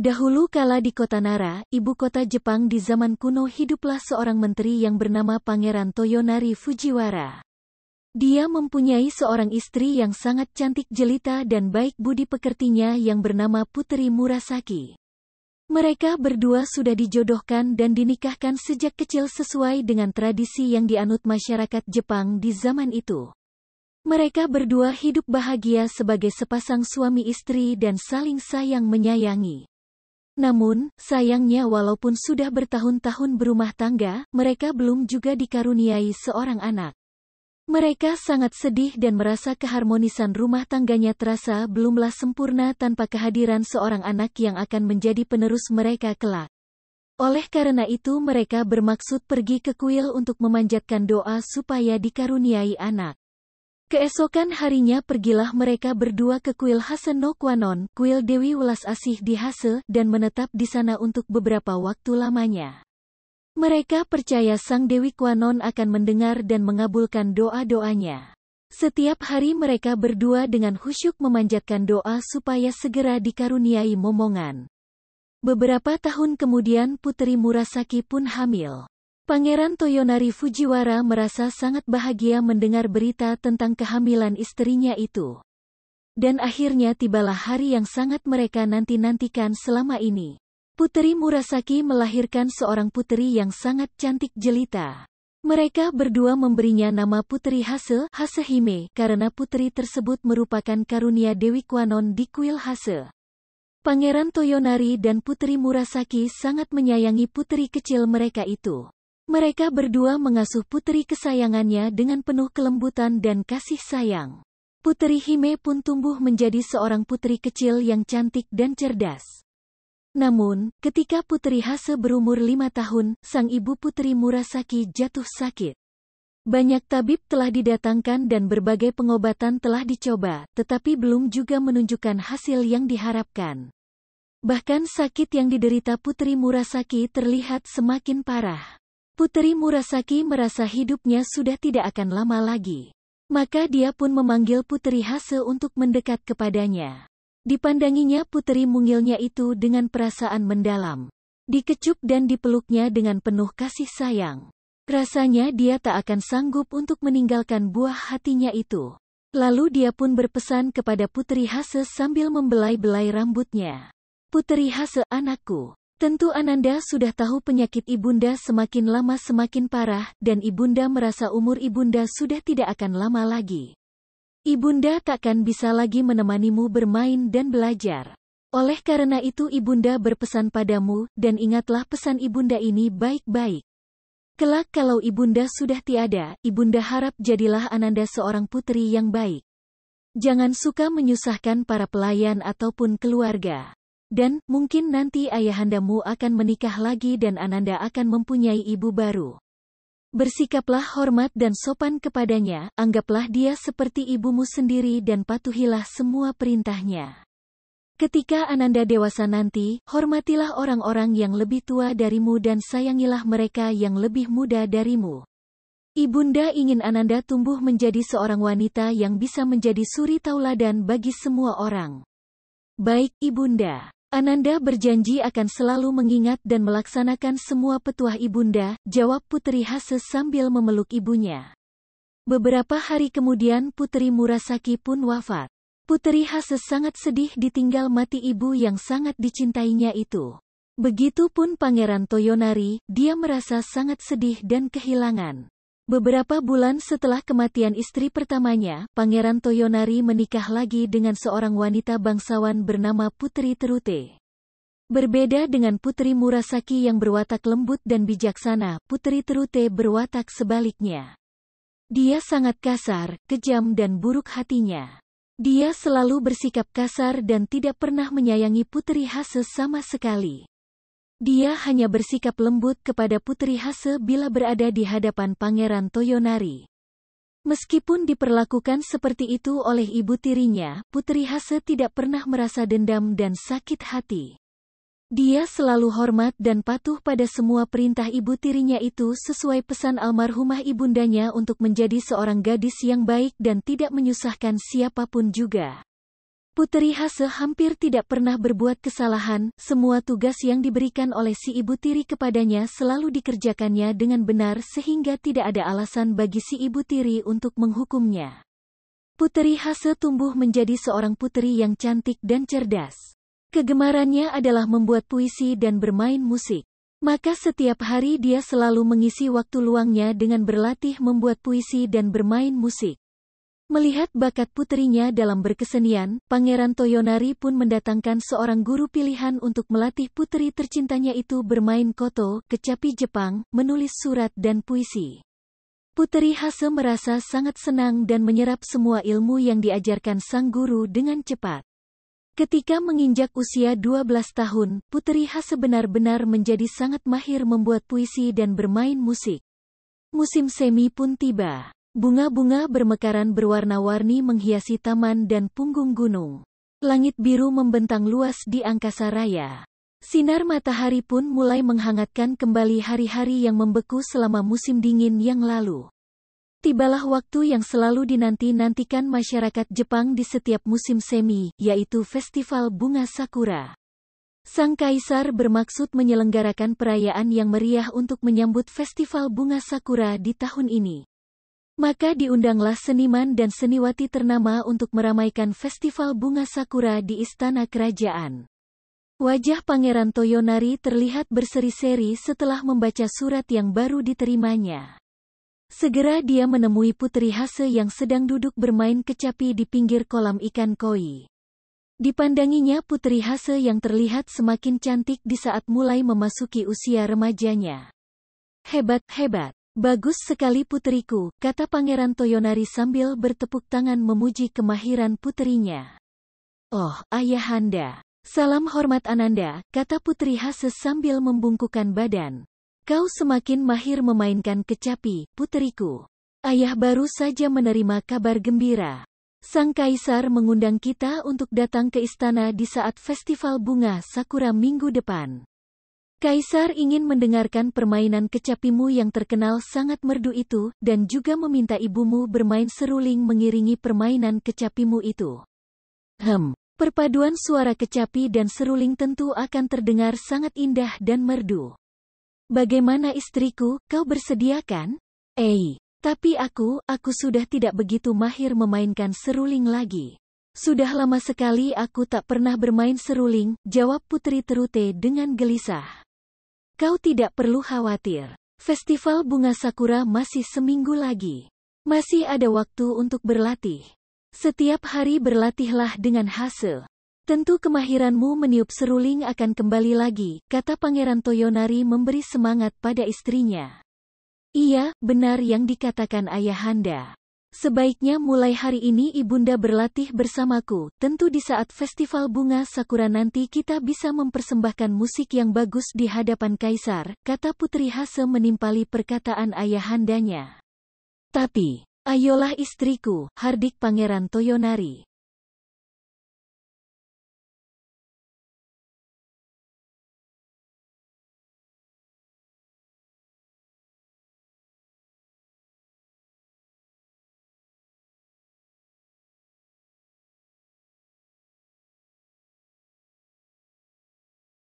Dahulu kala di kota Nara, ibu kota Jepang di zaman kuno hiduplah seorang menteri yang bernama Pangeran Toyonari Fujiwara. Dia mempunyai seorang istri yang sangat cantik jelita dan baik budi pekertinya yang bernama Putri Murasaki. Mereka berdua sudah dijodohkan dan dinikahkan sejak kecil sesuai dengan tradisi yang dianut masyarakat Jepang di zaman itu. Mereka berdua hidup bahagia sebagai sepasang suami istri dan saling sayang menyayangi. Namun, sayangnya walaupun sudah bertahun-tahun berumah tangga, mereka belum juga dikaruniai seorang anak. Mereka sangat sedih dan merasa keharmonisan rumah tangganya terasa belumlah sempurna tanpa kehadiran seorang anak yang akan menjadi penerus mereka kelak. Oleh karena itu mereka bermaksud pergi ke kuil untuk memanjatkan doa supaya dikaruniai anak. Keesokan harinya pergilah mereka berdua ke kuil Hasenokwanon, kuil Dewi Welas Asih di Hase, dan menetap di sana untuk beberapa waktu lamanya. Mereka percaya Sang Dewi Kwanon akan mendengar dan mengabulkan doa-doanya. Setiap hari mereka berdua dengan khusyuk memanjatkan doa supaya segera dikaruniai momongan. Beberapa tahun kemudian Putri Murasaki pun hamil. Pangeran Toyonari Fujiwara merasa sangat bahagia mendengar berita tentang kehamilan istrinya itu. Dan akhirnya tibalah hari yang sangat mereka nanti-nantikan selama ini. Putri Murasaki melahirkan seorang putri yang sangat cantik jelita. Mereka berdua memberinya nama Putri Hase, Hasehime, karena putri tersebut merupakan karunia Dewi Kwanon di kuil Hase. Pangeran Toyonari dan Putri Murasaki sangat menyayangi putri kecil mereka itu. Mereka berdua mengasuh putri kesayangannya dengan penuh kelembutan dan kasih sayang. Putri Hime pun tumbuh menjadi seorang putri kecil yang cantik dan cerdas. Namun, ketika putri Hase berumur lima tahun, sang ibu putri Murasaki jatuh sakit. Banyak tabib telah didatangkan dan berbagai pengobatan telah dicoba, tetapi belum juga menunjukkan hasil yang diharapkan. Bahkan sakit yang diderita Putri Murasaki terlihat semakin parah. Putri Murasaki merasa hidupnya sudah tidak akan lama lagi. Maka dia pun memanggil putri Hase untuk mendekat kepadanya. Dipandanginya putri mungilnya itu dengan perasaan mendalam. Dikecup dan dipeluknya dengan penuh kasih sayang. Rasanya dia tak akan sanggup untuk meninggalkan buah hatinya itu. Lalu dia pun berpesan kepada putri Hase sambil membelai-belai rambutnya. Putri Hase anakku, Tentu Ananda sudah tahu penyakit ibunda semakin lama semakin parah, dan ibunda merasa umur ibunda sudah tidak akan lama lagi. Ibunda takkan bisa lagi menemanimu bermain dan belajar. Oleh karena itu ibunda berpesan padamu, dan ingatlah pesan ibunda ini baik-baik. Kelak kalau ibunda sudah tiada, ibunda harap jadilah Ananda seorang putri yang baik. Jangan suka menyusahkan para pelayan ataupun keluarga. Dan, mungkin nanti ayahandamu akan menikah lagi dan Ananda akan mempunyai ibu baru. Bersikaplah hormat dan sopan kepadanya, anggaplah dia seperti ibumu sendiri dan patuhilah semua perintahnya. Ketika Ananda dewasa nanti, hormatilah orang-orang yang lebih tua darimu dan sayangilah mereka yang lebih muda darimu. Ibunda ingin Ananda tumbuh menjadi seorang wanita yang bisa menjadi suri tauladan bagi semua orang. Baik, Ibunda. Ananda berjanji akan selalu mengingat dan melaksanakan semua petuah ibunda, jawab Putri Hase sambil memeluk ibunya. Beberapa hari kemudian Putri Murasaki pun wafat. Putri Hase sangat sedih ditinggal mati ibu yang sangat dicintainya itu. Begitupun Pangeran Toyonari, dia merasa sangat sedih dan kehilangan. Beberapa bulan setelah kematian istri pertamanya, Pangeran Toyonari menikah lagi dengan seorang wanita bangsawan bernama Putri Terute. Berbeda dengan Putri Murasaki yang berwatak lembut dan bijaksana, Putri Terute berwatak sebaliknya. Dia sangat kasar, kejam dan buruk hatinya. Dia selalu bersikap kasar dan tidak pernah menyayangi Putri Hase sama sekali. Dia hanya bersikap lembut kepada Putri Hase bila berada di hadapan Pangeran Toyonari. Meskipun diperlakukan seperti itu oleh ibu tirinya, Putri Hase tidak pernah merasa dendam dan sakit hati. Dia selalu hormat dan patuh pada semua perintah ibu tirinya itu sesuai pesan almarhumah ibundanya untuk menjadi seorang gadis yang baik dan tidak menyusahkan siapapun juga. Puteri Hase hampir tidak pernah berbuat kesalahan, semua tugas yang diberikan oleh si ibu tiri kepadanya selalu dikerjakannya dengan benar sehingga tidak ada alasan bagi si ibu tiri untuk menghukumnya. Puteri Hase tumbuh menjadi seorang puteri yang cantik dan cerdas. Kegemarannya adalah membuat puisi dan bermain musik. Maka setiap hari dia selalu mengisi waktu luangnya dengan berlatih membuat puisi dan bermain musik. Melihat bakat putrinya dalam berkesenian, Pangeran Toyonari pun mendatangkan seorang guru pilihan untuk melatih putri tercintanya itu bermain koto, kecapi Jepang, menulis surat dan puisi. Putri Hase merasa sangat senang dan menyerap semua ilmu yang diajarkan sang guru dengan cepat. Ketika menginjak usia 12 tahun, Putri Hase benar-benar menjadi sangat mahir membuat puisi dan bermain musik. Musim semi pun tiba. Bunga-bunga bermekaran berwarna-warni menghiasi taman dan punggung gunung. Langit biru membentang luas di angkasa raya. Sinar matahari pun mulai menghangatkan kembali hari-hari yang membeku selama musim dingin yang lalu. Tibalah waktu yang selalu dinanti-nantikan masyarakat Jepang di setiap musim semi, yaitu Festival Bunga Sakura. Sang Kaisar bermaksud menyelenggarakan perayaan yang meriah untuk menyambut Festival Bunga Sakura di tahun ini. Maka diundanglah seniman dan seniwati ternama untuk meramaikan festival bunga sakura di istana kerajaan. Wajah Pangeran Toyonari terlihat berseri-seri setelah membaca surat yang baru diterimanya. Segera dia menemui Putri Hase yang sedang duduk bermain kecapi di pinggir kolam ikan koi. Dipandanginya Putri Hase yang terlihat semakin cantik di saat mulai memasuki usia remajanya. Hebat, hebat. Bagus sekali putriku, kata Pangeran Toyonari sambil bertepuk tangan memuji kemahiran putrinya. Oh, ayahanda. Salam hormat Ananda, kata Putri Hase sambil membungkukan badan. Kau semakin mahir memainkan kecapi, putriku. Ayah baru saja menerima kabar gembira. Sang Kaisar mengundang kita untuk datang ke istana di saat festival bunga Sakura minggu depan. Kaisar ingin mendengarkan permainan kecapimu yang terkenal sangat merdu itu, dan juga meminta ibumu bermain seruling mengiringi permainan kecapimu itu. Hem, perpaduan suara kecapi dan seruling tentu akan terdengar sangat indah dan merdu. Bagaimana istriku, kau bersediakan? Ei, tapi aku, aku sudah tidak begitu mahir memainkan seruling lagi. Sudah lama sekali aku tak pernah bermain seruling, jawab Putri Terute dengan gelisah. Kau tidak perlu khawatir. Festival Bunga Sakura masih seminggu lagi. Masih ada waktu untuk berlatih. Setiap hari berlatihlah dengan hasil. Tentu kemahiranmu meniup seruling akan kembali lagi, kata Pangeran Toyonari memberi semangat pada istrinya. Iya, benar yang dikatakan ayahanda. Sebaiknya mulai hari ini Ibunda berlatih bersamaku, tentu di saat festival bunga sakura nanti kita bisa mempersembahkan musik yang bagus di hadapan kaisar, kata Putri Hase menimpali perkataan ayahandanya. Tapi, ayolah istriku, hardik Pangeran Toyonari.